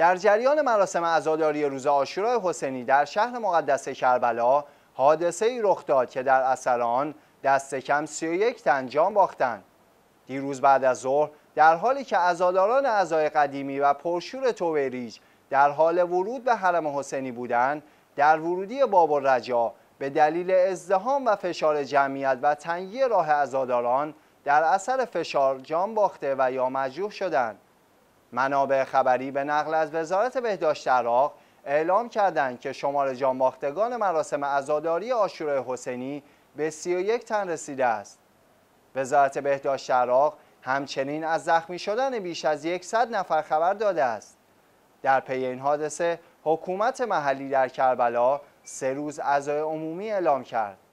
در جریان مراسم عزاداری روز آشورای حسینی در شهر مقدس کربلا حادثه ای رخ داد که در اثر آن دست کم 31 تن جان باختند دیروز بعد از ظهر در حالی که عزاداران اعضای قدیمی و پرشور توبریج در حال ورود به حرم حسینی بودند در ورودی باب الرجا به دلیل ازدهام و فشار جمعیت و تنگی راه عزاداران در اثر فشار جان باخته و یا مجروح شدند منابع خبری به نقل از وزارت بهداشت عراق اعلام کردند که شمار جانباختگان مراسم عزاداری آشوره حسینی به 31 تن رسیده است. وزارت بهداشت عراق همچنین از زخمی شدن بیش از 100 نفر خبر داده است. در پی این حادثه حکومت محلی در کربلا سه روز عزای عمومی اعلام کرد.